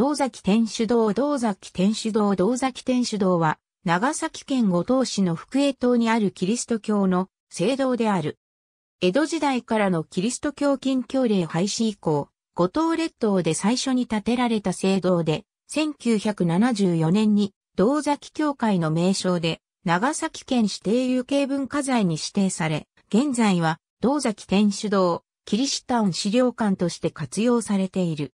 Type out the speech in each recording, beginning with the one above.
道崎天主堂道崎天主堂道崎天主堂は、長崎県五島市の福江島にあるキリスト教の聖堂である。江戸時代からのキリスト教近教令廃止以降、五島列島で最初に建てられた聖堂で、1974年に道崎教会の名称で長崎県指定有形文化財に指定され、現在は道崎天主堂、キリシタン資料館として活用されている。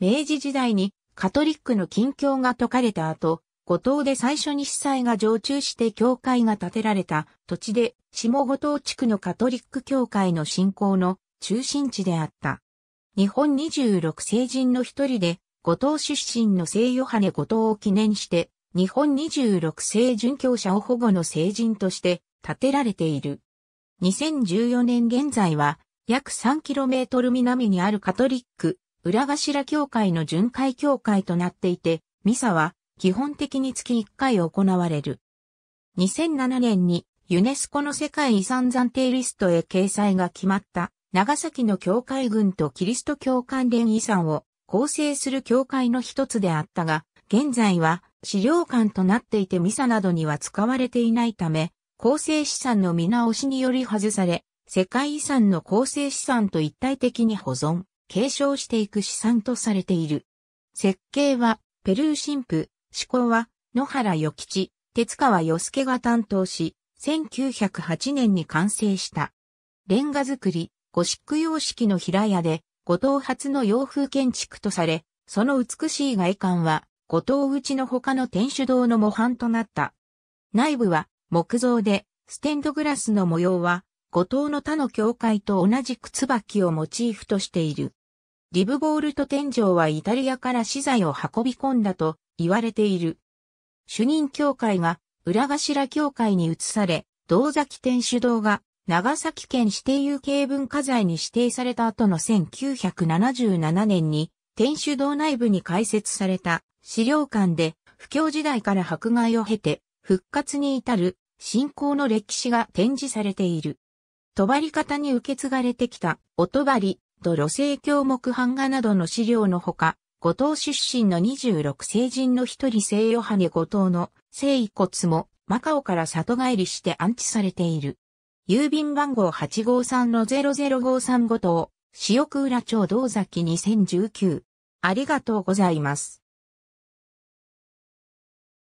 明治時代にカトリックの近況が解かれた後、五島で最初に司祭が常駐して教会が建てられた土地で下五島地区のカトリック教会の信仰の中心地であった。日本26聖人の一人で、五島出身の聖ヨハネ五島を記念して、日本26聖殉教者を保護の聖人として建てられている。2014年現在は約 3km 南にあるカトリック裏頭教会の巡回教会となっていて、ミサは基本的に月1回行われる。2007年にユネスコの世界遺産暫定リストへ掲載が決まった長崎の教会群とキリスト教関連遺産を構成する教会の一つであったが、現在は資料館となっていてミサなどには使われていないため、構成資産の見直しにより外され、世界遺産の構成資産と一体的に保存。継承していく資産とされている。設計は、ペルー神父、思考は、野原与吉、鉄川与助が担当し、1908年に完成した。レンガ作り、ゴシック様式の平屋で、五島初の洋風建築とされ、その美しい外観は、五島内の他の天主堂の模範となった。内部は木造で、ステンドグラスの模様は、五島の他の教会と同じく椿をモチーフとしている。リブゴールト天井はイタリアから資材を運び込んだと言われている。主任教会が裏頭教会に移され、道崎天主堂が長崎県指定有形文化財に指定された後の1977年に天主堂内部に開設された資料館で不況時代から迫害を経て復活に至る信仰の歴史が展示されている。帳方に受け継がれてきた、おり、と路政教木版画などの資料のほか、後藤出身の26聖人の一人聖ヨハネ後藤の聖遺骨もマカオから里帰りして安置されている。郵便番号853-00535等、塩倉町道崎2019。ありがとうございます。